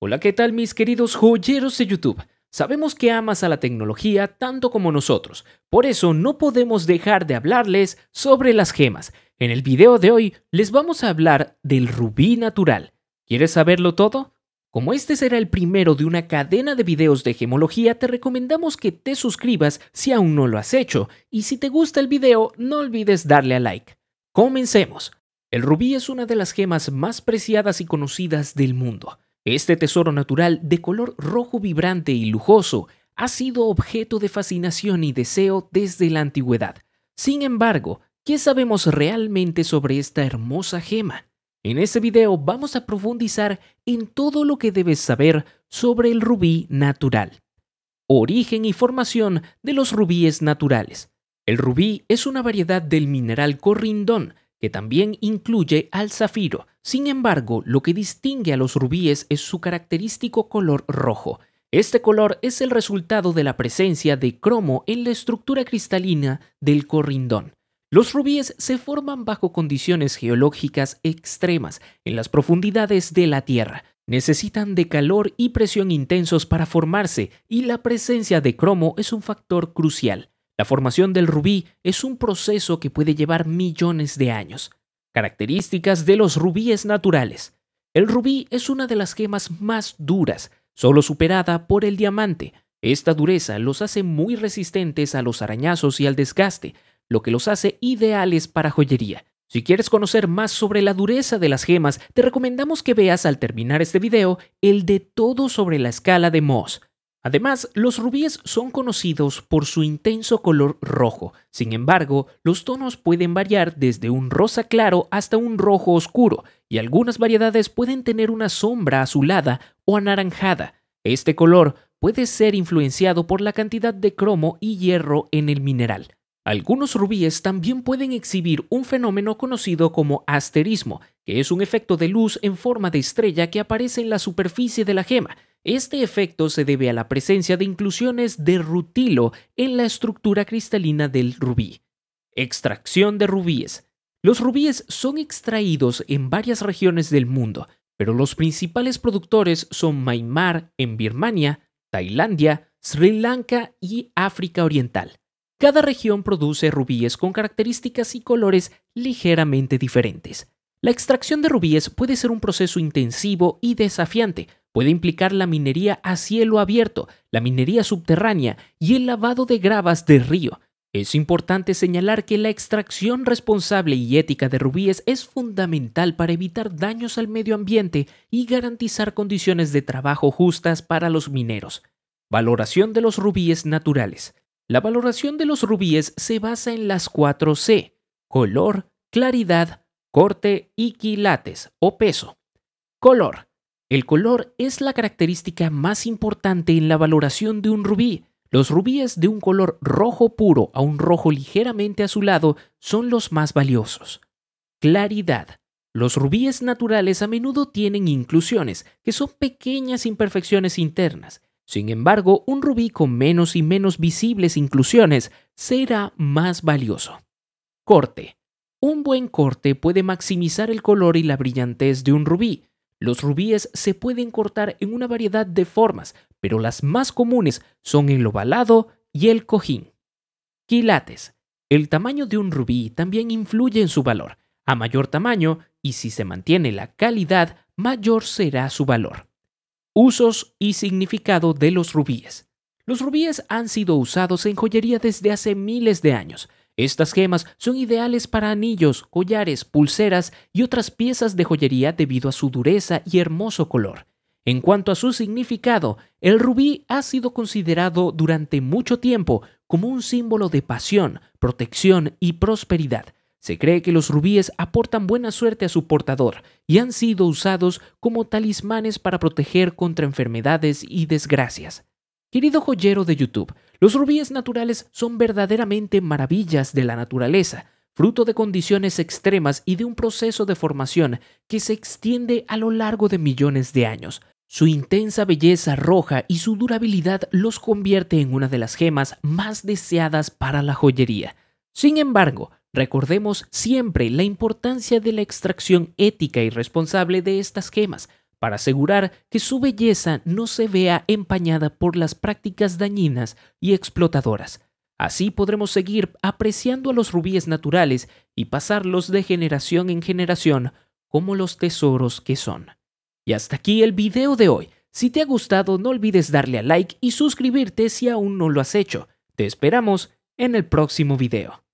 Hola, ¿qué tal mis queridos joyeros de YouTube? Sabemos que amas a la tecnología tanto como nosotros, por eso no podemos dejar de hablarles sobre las gemas. En el video de hoy les vamos a hablar del rubí natural. ¿Quieres saberlo todo? Como este será el primero de una cadena de videos de gemología, te recomendamos que te suscribas si aún no lo has hecho, y si te gusta el video, no olvides darle a like. Comencemos. El rubí es una de las gemas más preciadas y conocidas del mundo este tesoro natural de color rojo vibrante y lujoso ha sido objeto de fascinación y deseo desde la antigüedad. Sin embargo, ¿qué sabemos realmente sobre esta hermosa gema? En este video vamos a profundizar en todo lo que debes saber sobre el rubí natural. Origen y formación de los rubíes naturales. El rubí es una variedad del mineral corrindón que también incluye al zafiro. Sin embargo, lo que distingue a los rubíes es su característico color rojo. Este color es el resultado de la presencia de cromo en la estructura cristalina del corindón. Los rubíes se forman bajo condiciones geológicas extremas, en las profundidades de la Tierra. Necesitan de calor y presión intensos para formarse, y la presencia de cromo es un factor crucial. La formación del rubí es un proceso que puede llevar millones de años. Características de los rubíes naturales. El rubí es una de las gemas más duras, solo superada por el diamante. Esta dureza los hace muy resistentes a los arañazos y al desgaste, lo que los hace ideales para joyería. Si quieres conocer más sobre la dureza de las gemas, te recomendamos que veas al terminar este video el de todo sobre la escala de Moss. Además, los rubíes son conocidos por su intenso color rojo. Sin embargo, los tonos pueden variar desde un rosa claro hasta un rojo oscuro, y algunas variedades pueden tener una sombra azulada o anaranjada. Este color puede ser influenciado por la cantidad de cromo y hierro en el mineral. Algunos rubíes también pueden exhibir un fenómeno conocido como asterismo, que es un efecto de luz en forma de estrella que aparece en la superficie de la gema, este efecto se debe a la presencia de inclusiones de rutilo en la estructura cristalina del rubí. Extracción de rubíes. Los rubíes son extraídos en varias regiones del mundo, pero los principales productores son Myanmar en Birmania, Tailandia, Sri Lanka y África Oriental. Cada región produce rubíes con características y colores ligeramente diferentes. La extracción de rubíes puede ser un proceso intensivo y desafiante, puede implicar la minería a cielo abierto, la minería subterránea y el lavado de gravas de río. Es importante señalar que la extracción responsable y ética de rubíes es fundamental para evitar daños al medio ambiente y garantizar condiciones de trabajo justas para los mineros. Valoración de los rubíes naturales. La valoración de los rubíes se basa en las 4 C, color, claridad, corte y quilates o peso. Color. El color es la característica más importante en la valoración de un rubí. Los rubíes de un color rojo puro a un rojo ligeramente azulado son los más valiosos. Claridad. Los rubíes naturales a menudo tienen inclusiones, que son pequeñas imperfecciones internas. Sin embargo, un rubí con menos y menos visibles inclusiones será más valioso. Corte. Un buen corte puede maximizar el color y la brillantez de un rubí. Los rubíes se pueden cortar en una variedad de formas, pero las más comunes son el ovalado y el cojín. Quilates. El tamaño de un rubí también influye en su valor. A mayor tamaño, y si se mantiene la calidad, mayor será su valor. Usos y significado de los rubíes. Los rubíes han sido usados en joyería desde hace miles de años. Estas gemas son ideales para anillos, collares, pulseras y otras piezas de joyería debido a su dureza y hermoso color. En cuanto a su significado, el rubí ha sido considerado durante mucho tiempo como un símbolo de pasión, protección y prosperidad. Se cree que los rubíes aportan buena suerte a su portador y han sido usados como talismanes para proteger contra enfermedades y desgracias. Querido joyero de YouTube, los rubíes naturales son verdaderamente maravillas de la naturaleza, fruto de condiciones extremas y de un proceso de formación que se extiende a lo largo de millones de años. Su intensa belleza roja y su durabilidad los convierte en una de las gemas más deseadas para la joyería. Sin embargo, recordemos siempre la importancia de la extracción ética y responsable de estas gemas, para asegurar que su belleza no se vea empañada por las prácticas dañinas y explotadoras. Así podremos seguir apreciando a los rubíes naturales y pasarlos de generación en generación como los tesoros que son. Y hasta aquí el video de hoy. Si te ha gustado no olvides darle a like y suscribirte si aún no lo has hecho. Te esperamos en el próximo video.